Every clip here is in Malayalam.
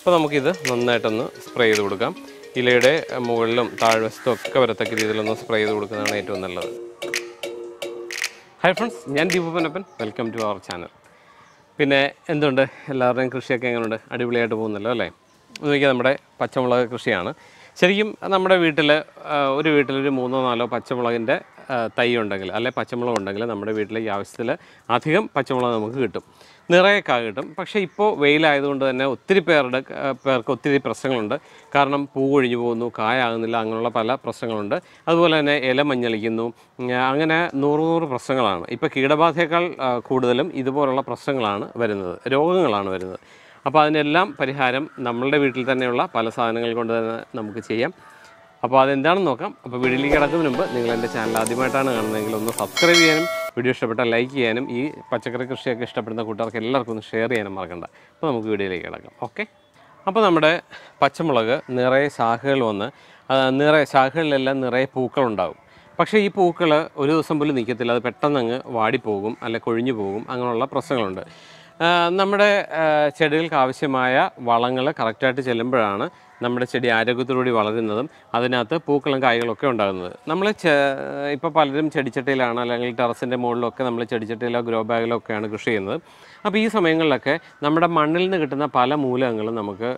അപ്പോൾ നമുക്കിത് നന്നായിട്ടൊന്ന് സ്പ്രേ ചെയ്ത് കൊടുക്കാം ഇലയുടെ മുകളിലും താഴ്വശത്തും ഒക്കെ വരത്തക്ക രീതിയിലൊന്ന് സ്പ്രേ ചെയ്ത് കൊടുക്കുന്നതാണ് ഏറ്റവും നല്ലത് ഹായ് ഫ്രണ്ട്സ് ഞാൻ ദീപപ്പനപ്പൻ വെൽക്കം ടു അവർ ചാനൽ പിന്നെ എന്തുണ്ട് എല്ലാവരുടെയും കൃഷിയൊക്കെ എങ്ങനെയുണ്ട് അടിപൊളിയായിട്ട് പോകുന്നല്ലോ അല്ലേ നോക്കിയാൽ നമ്മുടെ പച്ചമുളക് കൃഷിയാണ് ശരിക്കും നമ്മുടെ വീട്ടിൽ ഒരു വീട്ടിലൊരു മൂന്നോ നാലോ പച്ചമുളകിൻ്റെ തൈ ഉണ്ടെങ്കിൽ അല്ലെ പച്ചമുളക് ഉണ്ടെങ്കിൽ നമ്മുടെ വീട്ടിലെ ഈ ആവശ്യത്തിൽ അധികം പച്ചമുളക് നമുക്ക് കിട്ടും നിറയെ കാ കിട്ടും പക്ഷേ ഇപ്പോൾ വെയിലായതുകൊണ്ട് തന്നെ ഒത്തിരി പേരുടെ പേർക്ക് ഒത്തിരി പ്രശ്നങ്ങളുണ്ട് കാരണം പൂ കൊഴിഞ്ഞു പോകുന്നു കായാകുന്നില്ല അങ്ങനെയുള്ള പല പ്രശ്നങ്ങളുണ്ട് അതുപോലെ തന്നെ ഇല മഞ്ഞളിക്കുന്നു അങ്ങനെ നൂറ് നൂറ് പ്രശ്നങ്ങളാണ് ഇപ്പോൾ കീടബാധയേക്കാൾ കൂടുതലും ഇതുപോലുള്ള പ്രശ്നങ്ങളാണ് വരുന്നത് രോഗങ്ങളാണ് വരുന്നത് അപ്പോൾ അതിനെല്ലാം പരിഹാരം നമ്മളുടെ വീട്ടിൽ തന്നെയുള്ള പല സാധനങ്ങൾ കൊണ്ട് തന്നെ നമുക്ക് ചെയ്യാം അപ്പോൾ അതെന്താണെന്ന് നോക്കാം അപ്പോൾ വീഡിയോയിലേക്ക് കിടക്കുന്നതിന് മുമ്പ് നിങ്ങൾ എൻ്റെ ചാനൽ ആദ്യമായിട്ടാണ് കാണുന്നതെങ്കിൽ ഒന്ന് സബ്സ്ക്രൈബ് ചെയ്യാനും വീഡിയോ ഇഷ്ടപ്പെട്ടാൽ ലൈക്ക് ചെയ്യാനും ഈ പച്ചക്കറി കൃഷിയൊക്കെ ഇഷ്ടപ്പെടുന്ന കൂട്ടുകാർക്ക് എല്ലാവർക്കും ഒന്ന് ഷെയർ ചെയ്യാനും മറക്കണ്ട അപ്പോൾ നമുക്ക് വീഡിയോയിലേക്ക് കിടക്കാം ഓക്കെ അപ്പോൾ നമ്മുടെ പച്ചമുളക് നിറയെ ശാഖകൾ വന്ന് നിറയെ ശാഖകളിലെല്ലാം നിറയെ പൂക്കളുണ്ടാവും പക്ഷേ ഈ പൂക്കൾ ഒരു ദിവസം പോലും നിൽക്കത്തില്ല അത് പെട്ടെന്ന് അങ്ങ് വാടിപ്പോകും അല്ലെ കൊഴിഞ്ഞു പോകും അങ്ങനെയുള്ള പ്രശ്നങ്ങളുണ്ട് നമ്മുടെ ചെടികൾക്ക് ആവശ്യമായ വളങ്ങൾ കറക്റ്റായിട്ട് ചെല്ലുമ്പോഴാണ് നമ്മുടെ ചെടി ആരോഗ്യത്തോടുകൂടി വളരുന്നതും അതിനകത്ത് പൂക്കളും കായ്കളൊക്കെ ഉണ്ടാകുന്നത് നമ്മൾ ഇപ്പോൾ പലരും ചെടിച്ചട്ടിയിലാണ് അല്ലെങ്കിൽ ടെറസിൻ്റെ മുകളിലൊക്കെ നമ്മൾ ചെടിച്ചട്ടിയിലോ ഗ്രോ ബാഗിലോ ഒക്കെയാണ് കൃഷി ചെയ്യുന്നത് അപ്പോൾ ഈ സമയങ്ങളിലൊക്കെ നമ്മുടെ മണ്ണിൽ നിന്ന് കിട്ടുന്ന പല മൂലകങ്ങളും നമുക്ക്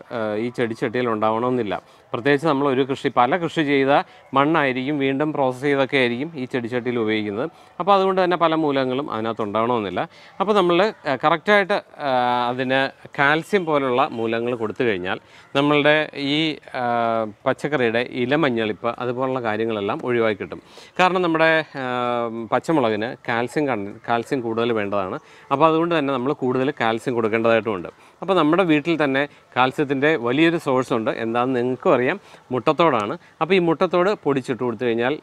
ഈ ചെടിച്ചട്ടിയിൽ ഉണ്ടാവണമെന്നില്ല പ്രത്യേകിച്ച് നമ്മൾ ഒരു കൃഷി പല കൃഷി ചെയ്ത മണ്ണായിരിക്കും വീണ്ടും പ്രോസസ്സ് ചെയ്തൊക്കെ ആയിരിക്കും ഈ ചെടിച്ചട്ടിയിൽ ഉപയോഗിക്കുന്നത് അപ്പോൾ അതുകൊണ്ട് തന്നെ പല മൂലകങ്ങളും അതിനകത്ത് ഉണ്ടാവണമെന്നില്ല അപ്പോൾ നമ്മൾ കറക്റ്റായിട്ട് അതിന് കാൽസ്യം പോലുള്ള മൂലങ്ങൾ കൊടുത്തു കഴിഞ്ഞാൽ നമ്മളുടെ ഈ പച്ചക്കറിയുടെ ഇലമഞ്ഞളിപ്പ് അതുപോലുള്ള കാര്യങ്ങളെല്ലാം ഒഴിവാക്കി കിട്ടും കാരണം നമ്മുടെ പച്ചമുളകിന് കാൽസ്യം കാൽസ്യം കൂടുതൽ വേണ്ടതാണ് അപ്പോൾ അതുകൊണ്ട് തന്നെ നമ്മൾ കൂടുതൽ കാൽസ്യം കൊടുക്കേണ്ടതായിട്ടുമുണ്ട് അപ്പോൾ നമ്മുടെ വീട്ടിൽ തന്നെ കാൽസ്യത്തിൻ്റെ വലിയൊരു സോഴ്സ് ഉണ്ട് എന്താണെന്ന് നിങ്ങൾക്കും അറിയാം മുട്ടത്തോടാണ് അപ്പോൾ ഈ മുട്ടത്തോട് പൊടിച്ചിട്ട് കൊടുത്തു കഴിഞ്ഞാൽ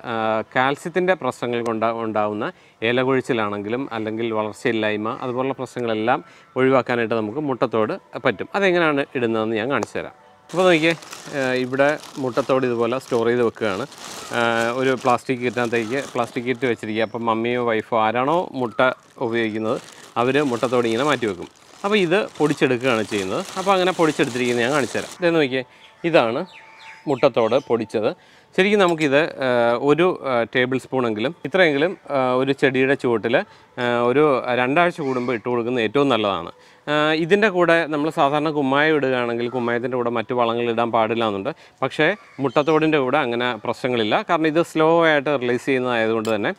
കാൽസ്യത്തിൻ്റെ പ്രശ്നങ്ങൾ കൊണ്ട് ഉണ്ടാകുന്ന ഇലകൊഴിച്ചിലാണെങ്കിലും അല്ലെങ്കിൽ വളർച്ചയില്ലായ്മ അതുപോലുള്ള പ്രശ്നങ്ങളെല്ലാം ഒഴിവാക്കാനായിട്ട് നമുക്ക് മുട്ടത്തോട് പറ്റും അതെങ്ങനെയാണ് ഇടുന്നതെന്ന് ഞാൻ കാണിച്ചു തരാം അപ്പോൾ നോക്കിയേ ഇവിടെ മുട്ടത്തോട് ഇതുപോലെ സ്റ്റോർ ചെയ്ത് വെക്കുകയാണ് ഒരു പ്ലാസ്റ്റിക് കിറ്റിനകത്തേക്ക് പ്ലാസ്റ്റിക് കിറ്റ് വെച്ചിരിക്കുക അപ്പം മമ്മിയോ വൈഫോ ആരാണോ മുട്ട ഉപയോഗിക്കുന്നത് അവർ മുട്ടത്തോടെ ഇങ്ങനെ മാറ്റി വെക്കും അപ്പോൾ ഇത് പൊടിച്ചെടുക്കുകയാണ് ചെയ്യുന്നത് അപ്പോൾ അങ്ങനെ പൊടിച്ചെടുത്തിരിക്കുന്നത് ഞാൻ കാണിച്ചുതരാം ഇതെന്ന് നോക്കിയേ ഇതാണ് മുട്ടത്തോട് പൊടിച്ചത് ശരിക്കും നമുക്കിത് ഒരു ടേബിൾ സ്പൂണെങ്കിലും ഇത്രയെങ്കിലും ഒരു ചെടിയുടെ ചുവട്ടിൽ ഒരു രണ്ടാഴ്ച കൂടുമ്പോൾ ഇട്ട് കൊടുക്കുന്നത് ഏറ്റവും നല്ലതാണ് ഇതിൻ്റെ കൂടെ നമ്മൾ സാധാരണ കുമ്മായം ഇടുകയാണെങ്കിൽ കുമ്മായത്തിൻ്റെ കൂടെ മറ്റു വളങ്ങൾ ഇടാൻ പാടില്ല എന്നുണ്ട് പക്ഷേ മുട്ടത്തോടിൻ്റെ കൂടെ അങ്ങനെ പ്രശ്നങ്ങളില്ല കാരണം ഇത് സ്ലോ ആയിട്ട് റിലീസ് ചെയ്യുന്നതായതുകൊണ്ട് തന്നെ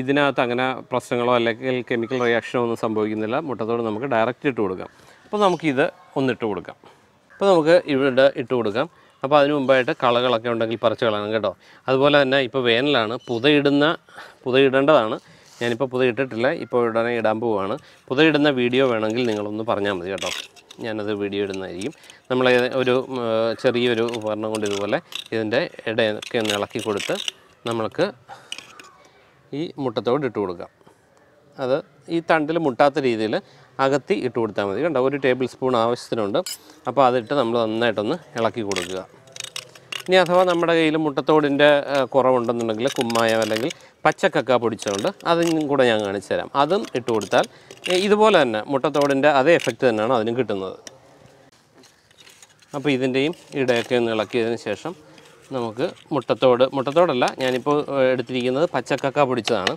ഇതിനകത്ത് അങ്ങനെ പ്രശ്നങ്ങളോ അല്ലെങ്കിൽ കെമിക്കൽ റിയാക്ഷനോ ഒന്നും സംഭവിക്കുന്നില്ല മുട്ടത്തോട് നമുക്ക് ഡയറക്റ്റ് ഇട്ട് കൊടുക്കാം അപ്പോൾ നമുക്കിത് ഒന്നിട്ട് കൊടുക്കാം അപ്പോൾ നമുക്ക് ഇവിടെ ഇട്ട് കൊടുക്കാം അപ്പോൾ അതിന് മുമ്പായിട്ട് കളകളൊക്കെ ഉണ്ടെങ്കിൽ പറിച്ച് കളയണം കേട്ടോ അതുപോലെ തന്നെ ഇപ്പോൾ വേനലാണ് പുതയിടുന്ന പുതയിടേണ്ടതാണ് ഞാനിപ്പോൾ പുതിയ ഇട്ടിട്ടില്ല ഇപ്പോൾ ഉടനെ ഇടാൻ പോവുകയാണ് പുതിയ ഇടുന്ന വീഡിയോ വേണമെങ്കിൽ നിങ്ങളൊന്ന് പറഞ്ഞാൽ മതി കേട്ടോ ഞാനത് വീഡിയോ ഇടുന്നതായിരിക്കും നമ്മൾ ഒരു ചെറിയൊരു ഉപകരണം കൊണ്ട് ഇതുപോലെ ഇതിൻ്റെ ഇടയൊക്കെ ഒന്ന് ഇളക്കി കൊടുത്ത് നമ്മൾക്ക് ഈ മുട്ടത്തോട് ഇട്ട് കൊടുക്കാം അത് ഈ തണ്ടിൽ മുട്ടാത്ത രീതിയിൽ അകത്തി ഇട്ട് കൊടുത്താൽ മതി കണ്ടോ ഒരു ടേബിൾ സ്പൂൺ ആവശ്യത്തിനുണ്ട് അപ്പോൾ അതിട്ട് നമ്മൾ നന്നായിട്ടൊന്ന് ഇളക്കി കൊടുക്കുക ഇനി അഥവാ നമ്മുടെ കയ്യിൽ മുട്ടത്തോടിൻ്റെ കുറവുണ്ടെന്നുണ്ടെങ്കിൽ കുമ്മായം അല്ലെങ്കിൽ പച്ചക്കക്ക പൊടിച്ചതുകൊണ്ട് അതും കൂടെ ഞാൻ കാണിച്ചു തരാം അതും ഇട്ട് കൊടുത്താൽ ഇതുപോലെ തന്നെ മുട്ടത്തോടിൻ്റെ അതേ എഫക്റ്റ് തന്നെയാണ് അതിനും കിട്ടുന്നത് അപ്പോൾ ഇതിൻ്റെയും ഇടയൊക്കെ ഒന്ന് ഇളക്കിയതിന് ശേഷം നമുക്ക് മുട്ടത്തോട് മുട്ടത്തോടല്ല ഞാനിപ്പോൾ എടുത്തിരിക്കുന്നത് പച്ചക്കക്ക പൊടിച്ചതാണ്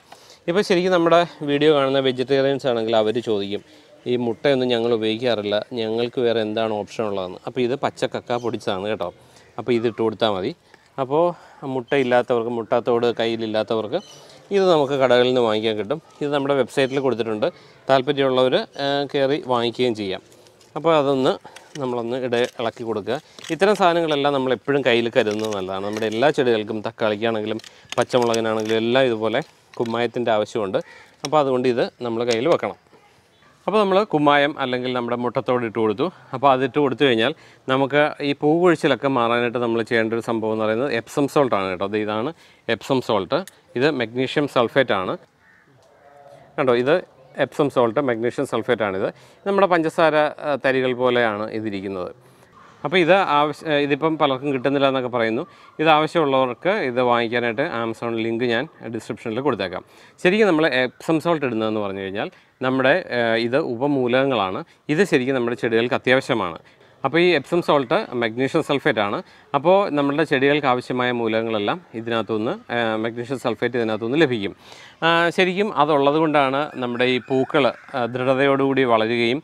ഇപ്പോൾ ശരിക്കും നമ്മുടെ വീഡിയോ കാണുന്ന വെജിറ്റേറിയൻസ് ആണെങ്കിൽ അവർ ചോദിക്കും ഈ മുട്ടയൊന്നും ഞങ്ങൾ ഉപയോഗിക്കാറില്ല ഞങ്ങൾക്ക് വേറെ എന്താണ് ഓപ്ഷൻ ഉള്ളതെന്ന് അപ്പോൾ ഇത് പച്ചക്കക്ക പൊടിച്ചതാണ് കേട്ടോ അപ്പോൾ ഇതിട്ട് കൊടുത്താൽ മതി അപ്പോൾ മുട്ടയില്ലാത്തവർക്ക് മുട്ടാത്തോട് കയ്യിലില്ലാത്തവർക്ക് ഇത് നമുക്ക് കടകളിൽ നിന്ന് വാങ്ങിക്കാൻ കിട്ടും ഇത് നമ്മുടെ വെബ്സൈറ്റിൽ കൊടുത്തിട്ടുണ്ട് താല്പര്യമുള്ളവർ കയറി വാങ്ങിക്കുകയും ചെയ്യാം അപ്പോൾ അതൊന്ന് നമ്മളൊന്ന് ഇട ഇളക്കി കൊടുക്കുക ഇത്തരം സാധനങ്ങളെല്ലാം നമ്മൾ എപ്പോഴും കയ്യിൽ കരുതുന്നത് നല്ലതാണ് നമ്മുടെ എല്ലാ ചെടികൾക്കും തക്കാളിക്കാണെങ്കിലും പച്ചമുളകിനാണെങ്കിലും എല്ലാം ഇതുപോലെ കുമ്മായത്തിൻ്റെ ആവശ്യമുണ്ട് അപ്പോൾ അതുകൊണ്ട് ഇത് നമ്മൾ കയ്യിൽ വെക്കണം അപ്പോൾ നമ്മൾ കുമ്മായം അല്ലെങ്കിൽ നമ്മുടെ മുട്ടത്തോട് ഇട്ട് കൊടുത്തു അപ്പോൾ അതിട്ട് കൊടുത്തു കഴിഞ്ഞാൽ നമുക്ക് ഈ പൂകൊഴിച്ചിലൊക്കെ മാറാനായിട്ട് നമ്മൾ ചെയ്യേണ്ട ഒരു സംഭവം എന്ന് പറയുന്നത് എപ്സം സോൾട്ടാണ് കേട്ടോ അത് ഇതാണ് എപ്സം സോൾട്ട് ഇത് മഗ്നീഷ്യം സൾഫേറ്റ് ആണ് കണ്ടോ ഇത് എപ്സം സോൾട്ട് മഗ്നീഷ്യം സൾഫേറ്റ് ആണിത് നമ്മുടെ പഞ്ചസാര തരികൾ പോലെയാണ് ഇതിരിക്കുന്നത് അപ്പോൾ ഇത് ആവശ്യം ഇതിപ്പം പലർക്കും കിട്ടുന്നില്ല എന്നൊക്കെ പറയുന്നു ഇത് ആവശ്യമുള്ളവർക്ക് ഇത് വാങ്ങിക്കാനായിട്ട് ആമസോൺ ലിങ്ക് ഞാൻ ഡിസ്ക്രിപ്ഷനിൽ കൊടുത്തേക്കാം ശരിക്കും നമ്മൾ എപ്സം സോൾട്ട് ഇടുന്നതെന്ന് പറഞ്ഞു കഴിഞ്ഞാൽ നമ്മുടെ ഇത് ഉപമൂലകങ്ങളാണ് ഇത് ശരിക്കും നമ്മുടെ ചെടികൾക്ക് അത്യാവശ്യമാണ് അപ്പോൾ ഈ എപ്സം സോൾട്ട് മഗ്നീഷ്യം സൾഫേറ്റ് ആണ് അപ്പോൾ നമ്മുടെ ചെടികൾക്ക് ആവശ്യമായ മൂലകങ്ങളെല്ലാം ഇതിനകത്തുനിന്ന് മഗ്നീഷ്യം സൾഫേറ്റ് ഇതിനകത്തുനിന്ന് ലഭിക്കും ശരിക്കും അതുള്ളത് കൊണ്ടാണ് നമ്മുടെ ഈ പൂക്കൾ ദൃഢതയോടുകൂടി വളരുകയും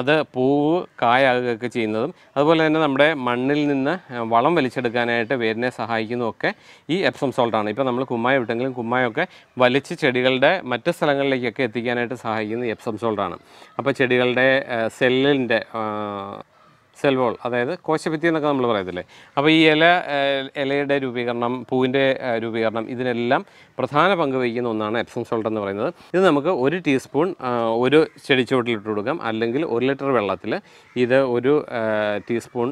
അത് പൂവ് കായാകുകയൊക്കെ ചെയ്യുന്നതും അതുപോലെ തന്നെ നമ്മുടെ മണ്ണിൽ നിന്ന് വളം വലിച്ചെടുക്കാനായിട്ട് വേരിനെ സഹായിക്കുന്നതൊക്കെ ഈ എപ്സം സോൾട്ടാണ് ഇപ്പോൾ നമ്മൾ കുമ്മായ വിട്ടെങ്കിലും കുമ്മായൊക്കെ വലിച്ച് ചെടികളുടെ മറ്റ് സ്ഥലങ്ങളിലേക്കൊക്കെ എത്തിക്കാനായിട്ട് സഹായിക്കുന്ന എപ്സം സോൾട്ടാണ് അപ്പോൾ ചെടികളുടെ സെല്ലിൻ്റെ സെൽവോൾ അതായത് കോശഭിത്തി എന്നൊക്കെ നമ്മൾ പറയത്തില്ലേ അപ്പോൾ ഈ ഇല ഇലയുടെ രൂപീകരണം പൂവിൻ്റെ രൂപീകരണം ഇതിനെല്ലാം പ്രധാന പങ്ക് വഹിക്കുന്ന ഒന്നാണ് എപ്സം സോൾട്ട് എന്ന് പറയുന്നത് ഇത് നമുക്ക് ഒരു ടീസ്പൂൺ ഒരു ചെടിച്ചുവട്ടിൽ ഇട്ട് കൊടുക്കാം അല്ലെങ്കിൽ ഒരു ലിറ്റർ വെള്ളത്തിൽ ഇത് ഒരു ടീസ്പൂൺ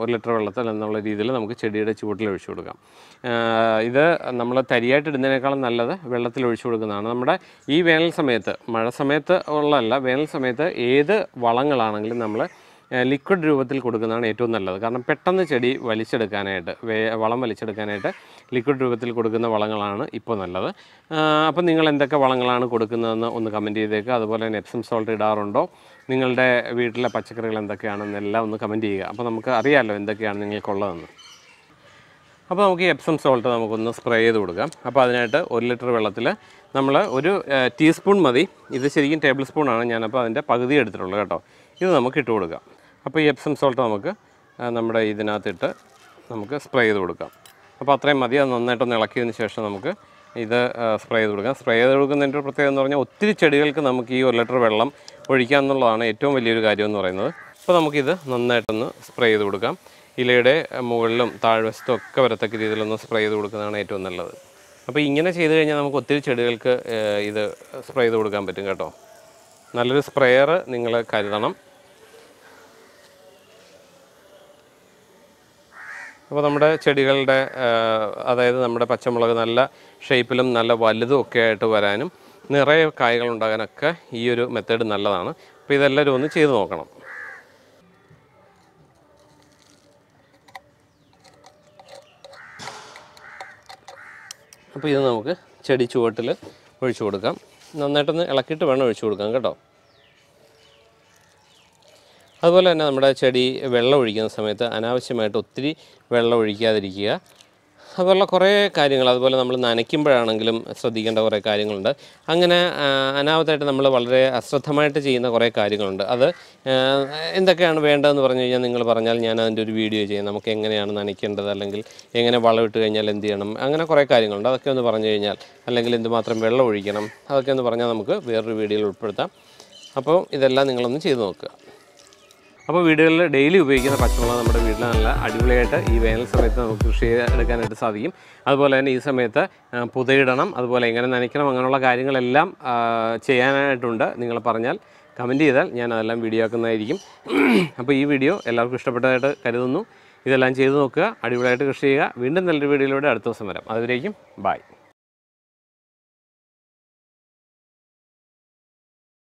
ഒരു ലിറ്റർ വെള്ളത്തിൽ എന്നുള്ള രീതിയിൽ നമുക്ക് ചെടിയുടെ ചുവട്ടിൽ ഒഴിച്ചു കൊടുക്കാം ഇത് നമ്മൾ തരിയായിട്ട് ഇടുന്നതിനേക്കാളും നല്ലത് വെള്ളത്തിൽ ഒഴിച്ചു കൊടുക്കുന്നതാണ് നമ്മുടെ ഈ വേനൽ സമയത്ത് മഴ സമയത്ത് ഉള്ളതല്ല വേനൽ സമയത്ത് ഏത് വളങ്ങളാണെങ്കിലും നമ്മൾ ലിക്വിഡ് രൂപത്തിൽ കൊടുക്കുന്നതാണ് ഏറ്റവും നല്ലത് കാരണം പെട്ടെന്ന് ചെടി വലിച്ചെടുക്കാനായിട്ട് വളം വലിച്ചെടുക്കാനായിട്ട് ലിക്വിഡ് രൂപത്തിൽ കൊടുക്കുന്ന വളങ്ങളാണ് ഇപ്പോൾ നല്ലത് അപ്പോൾ നിങ്ങൾ എന്തൊക്കെ വളങ്ങളാണ് കൊടുക്കുന്നതെന്ന് ഒന്ന് കമൻറ്റ് ചെയ്തേക്കുക അതുപോലെ തന്നെ എപ്സം സോൾട്ട് ഇടാറുണ്ടോ നിങ്ങളുടെ വീട്ടിലെ പച്ചക്കറികൾ എന്തൊക്കെയാണെന്നെല്ലാം ഒന്ന് കമൻറ്റ് ചെയ്യുക അപ്പോൾ നമുക്ക് അറിയാമല്ലോ എന്തൊക്കെയാണ് നിങ്ങൾക്കുള്ളതെന്ന് അപ്പോൾ നമുക്ക് ഈ എപ്സം സോൾട്ട് നമുക്കൊന്ന് സ്പ്രേ ചെയ്ത് കൊടുക്കാം അപ്പോൾ അതിനായിട്ട് ഒരു ലിറ്റർ വെള്ളത്തിൽ നമ്മൾ ഒരു ടീസ്പൂൺ മതി ഇത് ശരിക്കും ടേബിൾ സ്പൂണാണ് ഞാനപ്പോൾ അതിൻ്റെ പകുതി എടുത്തിട്ടുള്ളൂ കേട്ടോ ഇത് നമുക്ക് ഇട്ട് കൊടുക്കാം അപ്പോൾ ഈ എപ്സം സോൾട്ട് നമുക്ക് നമ്മുടെ ഇതിനകത്തിട്ട് നമുക്ക് സ്പ്രേ ചെയ്ത് കൊടുക്കാം അപ്പോൾ അത്രയും മതി അത് നന്നായിട്ടൊന്ന് ഇളക്കിയതിന് ശേഷം നമുക്ക് ഇത് സ്പ്രേ ചെയ്ത് കൊടുക്കാം സ്പ്രേ ചെയ്ത് കൊടുക്കുന്നതിൻ്റെ ഒരു പ്രത്യേകത എന്ന് പറഞ്ഞാൽ ഒത്തിരി ചെടികൾക്ക് നമുക്ക് ഈ ഒരു ലിറ്റർ വെള്ളം ഒഴിക്കാം എന്നുള്ളതാണ് ഏറ്റവും വലിയൊരു കാര്യം എന്ന് പറയുന്നത് അപ്പോൾ നമുക്കിത് നന്നായിട്ടൊന്ന് സ്പ്രേ ചെയ്ത് കൊടുക്കാം ഇലയുടെ മുകളിലും താഴ്വശത്തും ഒക്കെ വരത്തക്ക രീതിയിലൊന്ന് സ്പ്രേ ചെയ്ത് കൊടുക്കുന്നതാണ് ഏറ്റവും നല്ലത് അപ്പോൾ ഇങ്ങനെ ചെയ്ത് കഴിഞ്ഞാൽ നമുക്ക് ഒത്തിരി ചെടികൾക്ക് ഇത് സ്പ്രേ ചെയ്ത് കൊടുക്കാൻ പറ്റും കേട്ടോ നല്ലൊരു സ്പ്രെയർ നിങ്ങൾ കരുതണം അപ്പോൾ നമ്മുടെ ചെടികളുടെ അതായത് നമ്മുടെ പച്ചമുളക് നല്ല ഷേപ്പിലും നല്ല വലുതും ഒക്കെ ആയിട്ട് വരാനും നിറയെ കായകൾ ഉണ്ടാകാനൊക്കെ ഈ ഒരു മെത്തേഡ് നല്ലതാണ് അപ്പോൾ ഇതെല്ലാവരും ഒന്ന് ചെയ്ത് നോക്കണം അപ്പോൾ ഇത് നമുക്ക് ചെടി ചുവട്ടിൽ ഒഴിച്ചു കൊടുക്കാം നന്നായിട്ടൊന്ന് ഇളക്കിയിട്ട് വേണം ഒഴിച്ചു കൊടുക്കാം കേട്ടോ അതുപോലെ തന്നെ നമ്മുടെ ചെടി വെള്ളം ഒഴിക്കുന്ന സമയത്ത് അനാവശ്യമായിട്ട് ഒത്തിരി വെള്ളം ഒഴിക്കാതിരിക്കുക അതുപോലെ കുറേ കാര്യങ്ങൾ അതുപോലെ നമ്മൾ നനയ്ക്കുമ്പോഴാണെങ്കിലും ശ്രദ്ധിക്കേണ്ട കുറേ കാര്യങ്ങളുണ്ട് അങ്ങനെ അനാമത്തായിട്ട് നമ്മൾ വളരെ അശ്രദ്ധമായിട്ട് ചെയ്യുന്ന കുറേ കാര്യങ്ങളുണ്ട് അത് എന്തൊക്കെയാണ് വേണ്ടതെന്ന് പറഞ്ഞു കഴിഞ്ഞാൽ നിങ്ങൾ പറഞ്ഞാൽ ഞാൻ അതിൻ്റെ ഒരു വീഡിയോ ചെയ്യാം നമുക്ക് എങ്ങനെയാണ് നനയ്ക്കേണ്ടത് അല്ലെങ്കിൽ എങ്ങനെ ഇട്ട് കഴിഞ്ഞാൽ എന്ത് ചെയ്യണം അങ്ങനെ കുറേ കാര്യങ്ങളുണ്ട് അതൊക്കെ ഒന്ന് പറഞ്ഞു കഴിഞ്ഞാൽ അല്ലെങ്കിൽ എന്തുമാത്രം വെള്ളം ഒഴിക്കണം അതൊക്കെ ഒന്ന് പറഞ്ഞാൽ നമുക്ക് വേറൊരു വീഡിയോയിൽ ഉൾപ്പെടുത്താം അപ്പോൾ ഇതെല്ലാം നിങ്ങളൊന്ന് ചെയ്തു നോക്കുക അപ്പോൾ വീടുകളിൽ ഡെയിലി ഉപയോഗിക്കുന്ന പച്ചമുളക് നമ്മുടെ വീട്ടിൽ നല്ല അടിപൊളിയായിട്ട് ഈ വേനൽ സമയത്ത് നമുക്ക് കൃഷി എടുക്കാനായിട്ട് സാധിക്കും അതുപോലെ തന്നെ ഈ സമയത്ത് പുതയിടണം അതുപോലെ എങ്ങനെ നനയ്ക്കണം അങ്ങനെയുള്ള കാര്യങ്ങളെല്ലാം ചെയ്യാനായിട്ടുണ്ട് നിങ്ങൾ പറഞ്ഞാൽ കമൻറ്റ് ചെയ്താൽ ഞാൻ അതെല്ലാം വീഡിയോ ആക്കുന്നതായിരിക്കും അപ്പോൾ ഈ വീഡിയോ എല്ലാവർക്കും ഇഷ്ടപ്പെട്ടതായിട്ട് കരുതുന്നു ഇതെല്ലാം ചെയ്തു നോക്കുക അടിപൊളിയായിട്ട് കൃഷി ചെയ്യുക വീണ്ടും നല്ലൊരു വീഡിയോയിലൂടെ അടുത്ത ദിവസം വരാം അതുവരേക്കും ബായ്